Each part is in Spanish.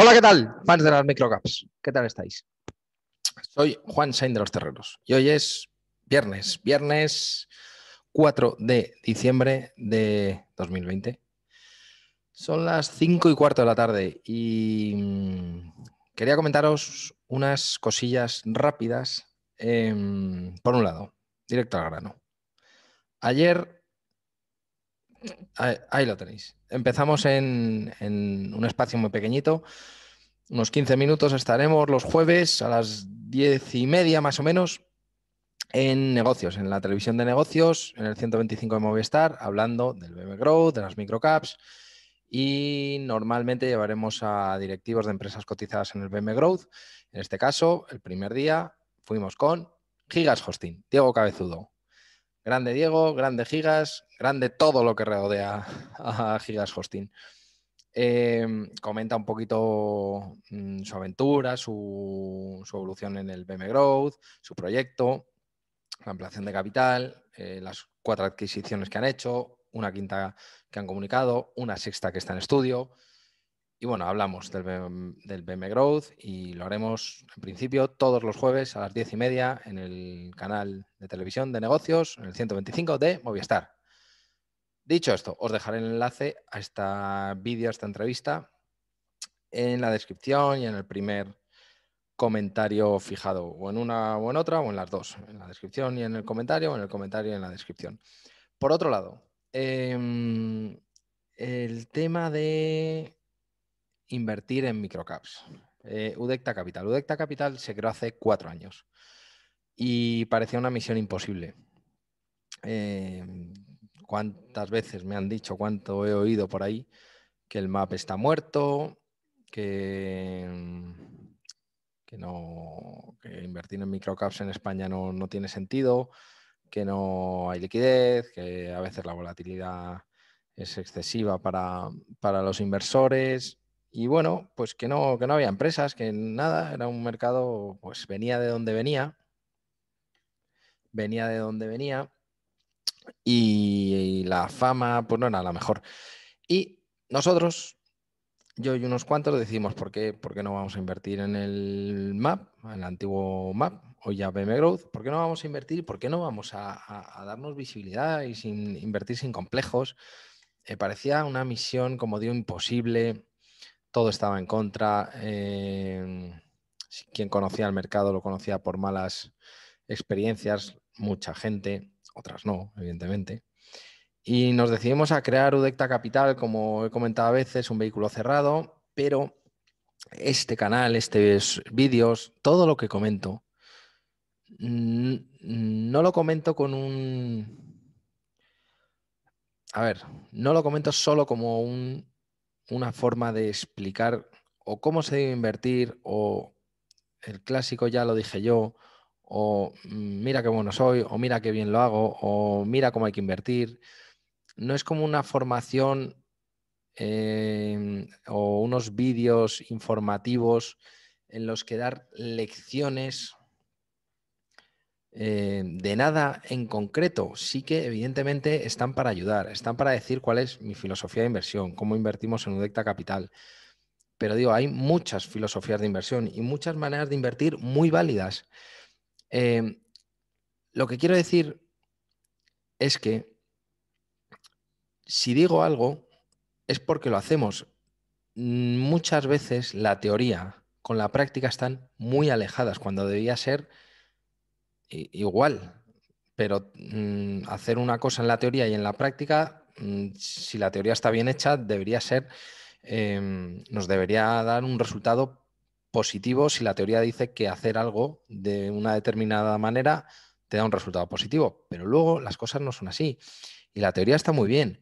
Hola, ¿qué tal? Fans de las microcaps, ¿qué tal estáis? Soy Juan Sain de los Terreros y hoy es viernes, viernes 4 de diciembre de 2020. Son las 5 y cuarto de la tarde y mm, quería comentaros unas cosillas rápidas. Em, por un lado, directo al grano. Ayer Ahí, lo tenéis. Empezamos en, un espacio muy pequeñito. Unos 15 minutos estaremos los jueves a las diez y media más o menos en negocios, en la televisión de negocios, en el 125 de Movistar, hablando del BM Growth, de las microcaps y normalmente llevaremos a directivos de empresas cotizadas en el BM Growth. En este caso, el primer día fuimos con Gigas Hosting, Diego Cabezudo, Grande Diego, grande Gigas, grande todo lo que rodea a Gigas Hosting. Em, comenta un poquito mm, su aventura, su, evolución en el BM Growth, su proyecto, la ampliación de capital, eh, las cuatro adquisiciones que han hecho, una quinta que han comunicado, una sexta que está en estudio, y bueno, hablamos del, BM, Growth y lo haremos en principio todos los jueves a las diez y media en el canal de televisión de negocios, en el 125 de Movistar. Dicho esto, os dejaré el enlace a este vídeo, a esta entrevista, en la descripción y en el primer comentario fijado, o en una o en otra, o en las dos, en la descripción y en el comentario, o en el comentario y en la descripción. Por otro lado, em, el tema de invertir en microcaps. Eh, Udecta Capital. Udecta Capital se creó hace cuatro años y parecía una misión imposible. Em, ¿Cuántas veces me han dicho, cuánto he oído por ahí, que el MAP está muerto, que, que, no, invertir en microcaps en España no, tiene sentido, que no hay liquidez, que a veces la volatilidad es excesiva para, para los inversores, y bueno, pues que no, que no había empresas, que nada, era un mercado, pues venía de donde venía, venía de donde venía, y, la fama, pues no era la mejor. Y nosotros, yo y unos cuantos, decimos, ¿por qué, por qué no vamos a invertir en el MAP, en el antiguo MAP, o ya BM Growth? ¿Por qué no vamos a invertir? ¿Por qué no vamos a, darnos visibilidad y sin invertir sin complejos? Eh, parecía una misión como digo, imposible todo estaba en contra. Eh, quien conocía el mercado lo conocía por malas experiencias, mucha gente, otras no, evidentemente. Y nos decidimos a crear Udecta Capital, como he comentado a veces, un vehículo cerrado, pero este canal, estos vídeos, todo lo que comento, no lo comento con un... A ver, no lo comento solo como un una forma de explicar o cómo se debe invertir o el clásico ya lo dije yo o mm, mira qué bueno soy o mira qué bien lo hago o mira cómo hay que invertir. No es como una formación em, o unos vídeos informativos en los que dar lecciones eh, de nada en concreto. Sí que evidentemente están para ayudar, están para decir cuál es mi filosofía de inversión, cómo invertimos en decta Capital. Pero digo, hay muchas filosofías de inversión y muchas maneras de invertir muy válidas. Eh, lo que quiero decir es que si digo algo es porque lo hacemos. Muchas veces la teoría con la práctica están muy alejadas cuando debía ser igual, pero mm, hacer una cosa en la teoría y en la práctica, mm, si la teoría está bien hecha, debería ser, em, nos debería dar un resultado positivo si la teoría dice que hacer algo de una determinada manera te da un resultado positivo, pero luego las cosas no son así. Y la teoría está muy bien,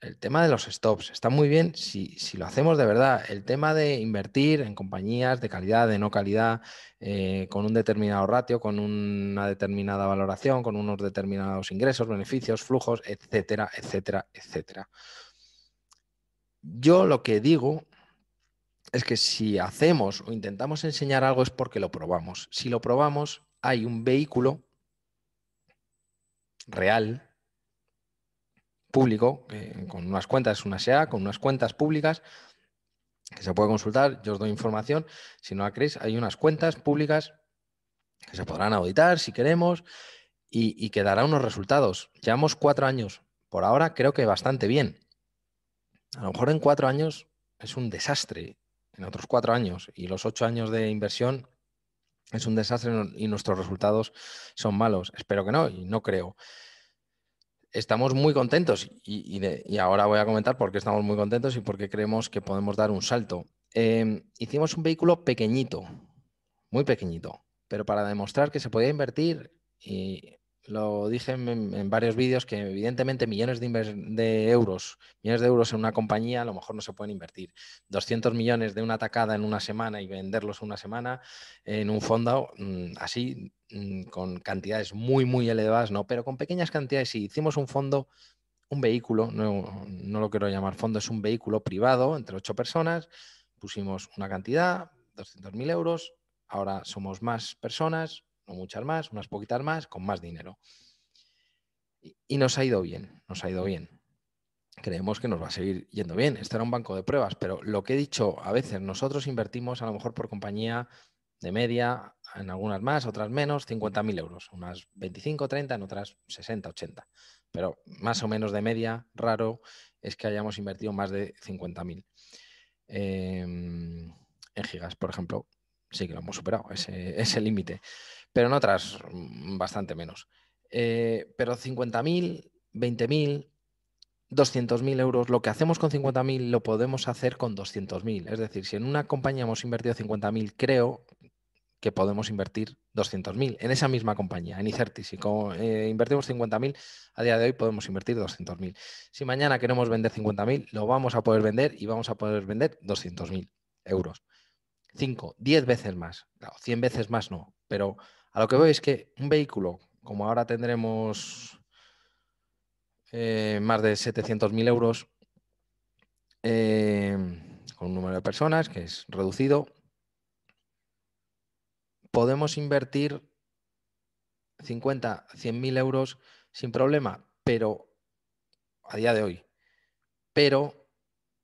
el tema de los stops está muy bien si, lo hacemos de verdad. El tema de invertir en compañías de calidad, de no calidad, eh, con un determinado ratio, con una determinada valoración, con unos determinados ingresos, beneficios, flujos, etcétera, etcétera, etcétera. Yo lo que digo es que si hacemos o intentamos enseñar algo es porque lo probamos. Si lo probamos, hay un vehículo real público, eh, con unas cuentas, una SEA, con unas cuentas públicas que se puede consultar, yo os doy información, si no la creéis, hay unas cuentas públicas que se podrán auditar si queremos y, y que unos resultados. Llevamos cuatro años, por ahora creo que bastante bien. A lo mejor en cuatro años es un desastre, en otros cuatro años y los ocho años de inversión es un desastre y nuestros resultados son malos. Espero que no y no creo estamos muy contentos y, ahora voy a comentar por qué estamos muy contentos y por qué creemos que podemos dar un salto. Em, hicimos un vehículo pequeñito, muy pequeñito, pero para demostrar que se podía invertir y lo dije en, varios vídeos que evidentemente millones de, euros, millones de euros en una compañía a lo mejor no se pueden invertir. 200 millones de una tacada en una semana y venderlos una semana en un fondo mm, así mm, con cantidades muy, muy elevadas, no, pero con pequeñas cantidades. Si hicimos un fondo, un vehículo, no, no lo quiero llamar fondo, es un vehículo privado entre ocho personas, pusimos una cantidad, 200.000 euros, ahora somos más personas, muchas más, unas poquitas más, con más dinero. Y, nos ha ido bien, nos ha ido bien. Creemos que nos va a seguir yendo bien. Este era un banco de pruebas, pero lo que he dicho, a veces nosotros invertimos a lo mejor por compañía de media, en algunas más, otras menos, 50.000 euros, unas 25, 30, en otras 60, 80. Pero más o menos de media, raro es que hayamos invertido más de 50.000. Em, en gigas, por ejemplo, sí que lo hemos superado, ese, ese límite pero en otras mm, bastante menos. Eh, pero 50.000, 20.000, 200.000 euros, lo que hacemos con 50.000 lo podemos hacer con 200.000. Es decir, si en una compañía hemos invertido 50.000, creo que podemos invertir 200.000 en esa misma compañía, en Icerti. Si eh, invertimos 50.000, a día de hoy podemos invertir 200.000. Si mañana queremos vender 50.000, lo vamos a poder vender y vamos a poder vender 200.000 euros. 5, 10 veces más. 100 veces más no, pero a lo que voy es que un vehículo, como ahora tendremos eh, más de 700.000 euros, eh, con un número de personas que es reducido, podemos invertir 50, 100.000 euros sin problema, pero a día de hoy. Pero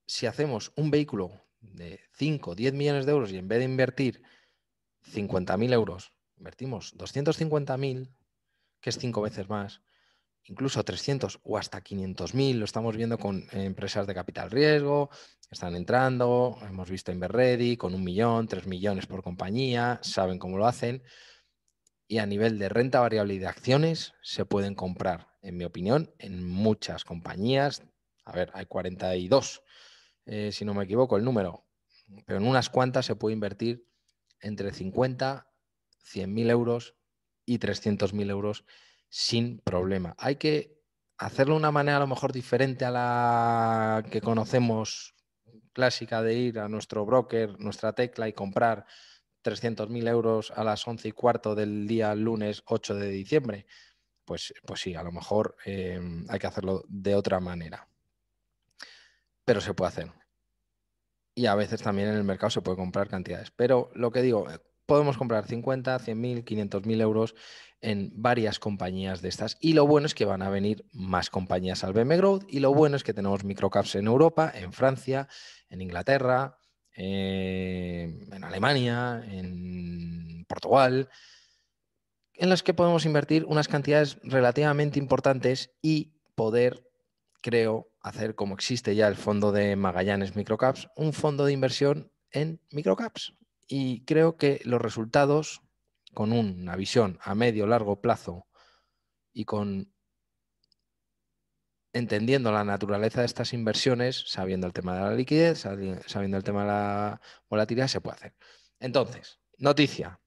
si hacemos un vehículo de 5, 10 millones de euros y en vez de invertir 50.000 euros invertimos 250.000, que es cinco veces más, incluso 300 o hasta 500.000, lo estamos viendo con eh, empresas de capital riesgo, están entrando, hemos visto en Inverready con un millón, tres millones por compañía, saben cómo lo hacen. Y a nivel de renta variable y de acciones, se pueden comprar, en mi opinión, en muchas compañías. A ver, hay 42, eh, si no me equivoco, el número. Pero en unas cuantas se puede invertir entre 50 100.000 euros y 300.000 euros sin problema. Hay que hacerlo de una manera a lo mejor diferente a la que conocemos clásica de ir a nuestro broker, nuestra tecla y comprar 300.000 euros a las 11 y cuarto del día lunes 8 de diciembre. Pues, pues sí, a lo mejor eh, hay que hacerlo de otra manera. Pero se puede hacer. Y a veces también en el mercado se puede comprar cantidades. Pero lo que digo, podemos comprar 50, 100.000, 500.000 euros en varias compañías de estas. Y lo bueno es que van a venir más compañías al BM Growth y lo bueno es que tenemos microcaps en Europa, en Francia, en Inglaterra, eh, en Alemania, en Portugal, en las que podemos invertir unas cantidades relativamente importantes y poder, creo, hacer como existe ya el fondo de Magallanes Microcaps, un fondo de inversión en microcaps, y creo que los resultados, con una visión a medio largo plazo y con entendiendo la naturaleza de estas inversiones, sabiendo el tema de la liquidez, sabiendo el tema de la volatilidad, se puede hacer. Entonces, noticia,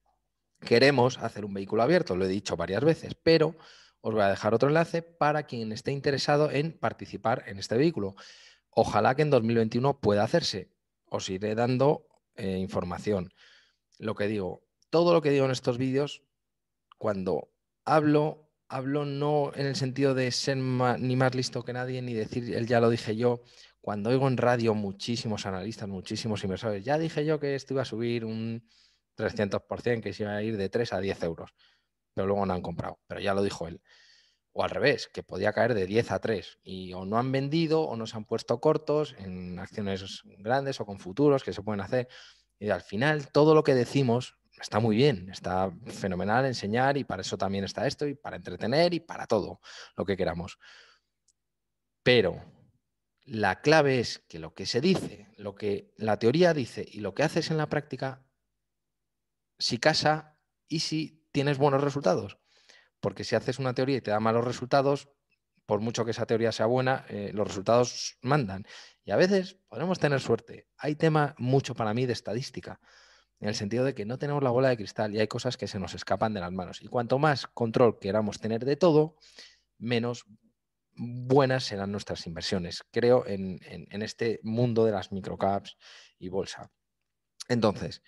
queremos hacer un vehículo abierto, lo he dicho varias veces, pero os voy a dejar otro enlace para quien esté interesado en participar en este vehículo. Ojalá que en 2021 pueda hacerse. Os iré dando eh, información. Lo que digo, todo lo que digo en estos vídeos, cuando hablo, hablo no en el sentido de ser ni más listo que nadie, ni decir, él ya lo dije yo. Cuando oigo en radio muchísimos analistas, muchísimos inversores, ya dije yo que esto iba a subir un 300%, que se iba a ir de 3 a 10 euros, pero luego no han comprado, pero ya lo dijo él o al revés, que podía caer de 10 a 3 y o no han vendido o no se han puesto cortos en acciones grandes o con futuros que se pueden hacer. Y al final todo lo que decimos está muy bien, está fenomenal enseñar y para eso también está esto y para entretener y para todo lo que queramos. Pero la clave es que lo que se dice, lo que la teoría dice y lo que haces en la práctica, si casa y si tienes buenos resultados porque si haces una teoría y te da malos resultados, por mucho que esa teoría sea buena, eh, los resultados mandan. Y a veces podemos tener suerte. Hay tema mucho para mí de estadística, en el sentido de que no tenemos la bola de cristal y hay cosas que se nos escapan de las manos. Y cuanto más control queramos tener de todo, menos buenas serán nuestras inversiones, creo, en este mundo de las microcaps y bolsa. Entonces,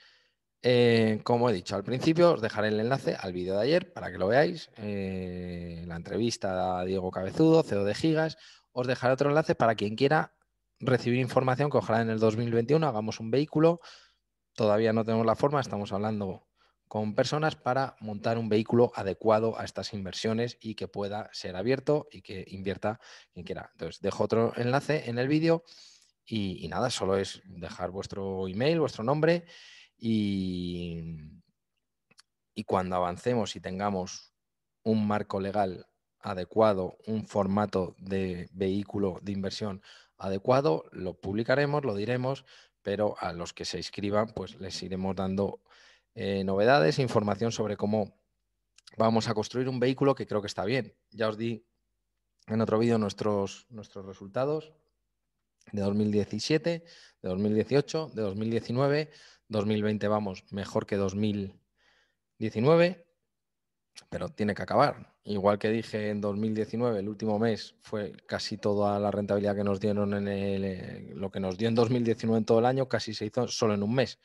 eh, como he dicho al principio, os dejaré el enlace al vídeo de ayer para que lo veáis. Eh, la entrevista a Diego Cabezudo, CEO de Gigas. Os dejaré otro enlace para quien quiera recibir información que ojalá en el 2021 hagamos un vehículo. Todavía no tenemos la forma, estamos hablando con personas para montar un vehículo adecuado a estas inversiones y que pueda ser abierto y que invierta quien quiera. Entonces, dejo otro enlace en el vídeo y nada, solo es dejar vuestro email, vuestro nombre y, cuando avancemos y tengamos un marco legal adecuado, un formato de vehículo de inversión adecuado, lo publicaremos, lo diremos, pero a los que se inscriban, pues les iremos dando eh, novedades información sobre cómo vamos a construir un vehículo que creo que está bien. Ya os di en otro vídeo nuestros, nuestros resultados de 2017, de 2018, de 2019, 2020 vamos mejor que 2019, pero tiene que acabar. Igual que dije en 2019, el último mes fue casi toda la rentabilidad que nos dieron en el, eh, lo que nos dio en 2019 en todo el año, casi se hizo solo en un mes.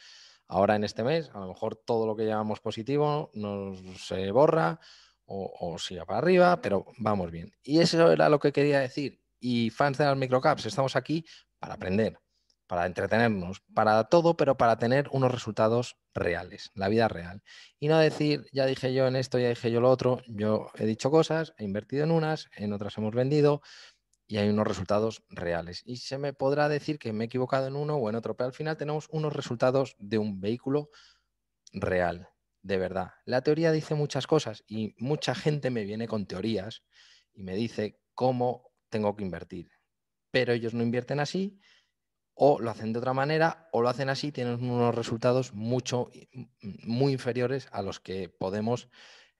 Ahora en este mes, a lo mejor todo lo que llamamos positivo nos se borra o, o siga para arriba, pero vamos bien. Y eso era lo que quería decir. Y fans de las microcaps, estamos aquí para aprender, para entretenernos, para todo, pero para tener unos resultados reales, la vida real. Y no decir, ya dije yo en esto, ya dije yo lo otro, yo he dicho cosas, he invertido en unas, en otras hemos vendido y hay unos resultados reales. Y se me podrá decir que me he equivocado en uno o en otro, pero al final tenemos unos resultados de un vehículo real, de verdad. La teoría dice muchas cosas y mucha gente me viene con teorías y me dice cómo tengo que invertir, pero ellos no invierten así o lo hacen de otra manera o lo hacen así, tienen unos resultados mucho, muy inferiores a los que podemos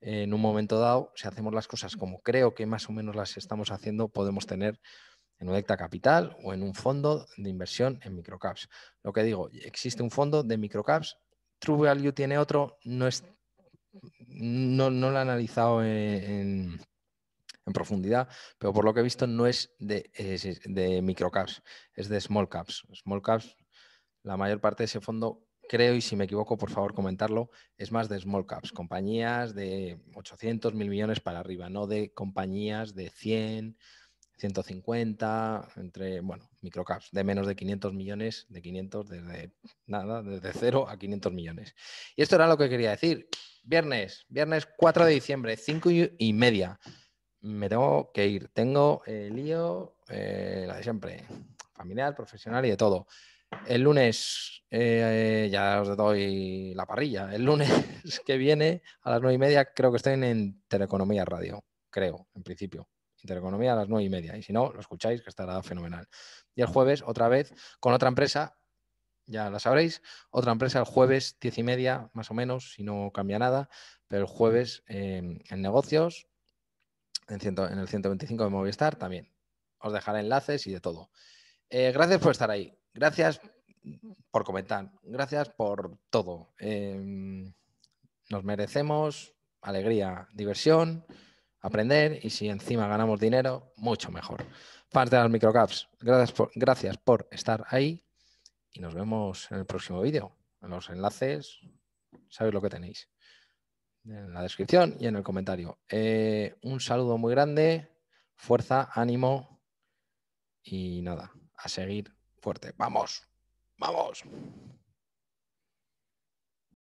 eh, en un momento dado, si hacemos las cosas como creo que más o menos las estamos haciendo, podemos tener en un Capital o en un fondo de inversión en microcaps. Lo que digo, existe un fondo de microcaps, True Value tiene otro, no, es, no, no lo he analizado en en profundidad, pero por lo que he visto no es de, eh, microcaps, es de small caps. Small caps, la mayor parte de ese fondo, creo, y si me equivoco, por favor comentarlo, es más de small caps, compañías de 800 mil millones para arriba, no de compañías de 100, 150, entre, bueno, microcaps, de menos de 500 millones, de 500 desde nada, desde 0 a 500 millones. Y esto era lo que quería decir. Viernes, viernes 4 de diciembre, 5 y media me tengo que ir. Tengo el eh, lío, eh, la de siempre, familiar, profesional y de todo. El lunes eh, ya os doy la parrilla. El lunes que viene a las nueve y media creo que estoy en Teleeconomía Radio, creo, en principio. Intereconomía a las nueve y media. Y si no, lo escucháis, que estará fenomenal. Y el jueves, otra vez, con otra empresa, ya la sabréis, otra empresa el jueves, diez y media, más o menos, si no cambia nada, pero el jueves en negocios, en, el 125 de Movistar también. Os dejaré enlaces y de todo. Eh, gracias por estar ahí. Gracias por comentar. Gracias por todo. Em, nos merecemos alegría, diversión, aprender y si encima ganamos dinero, mucho mejor. parte de las microcaps, gracias por, gracias por estar ahí y nos vemos en el próximo vídeo. En los enlaces sabéis lo que tenéis en la descripción y en el comentario. Eh, un saludo muy grande, fuerza, ánimo y nada, a seguir fuerte. Vamos, vamos.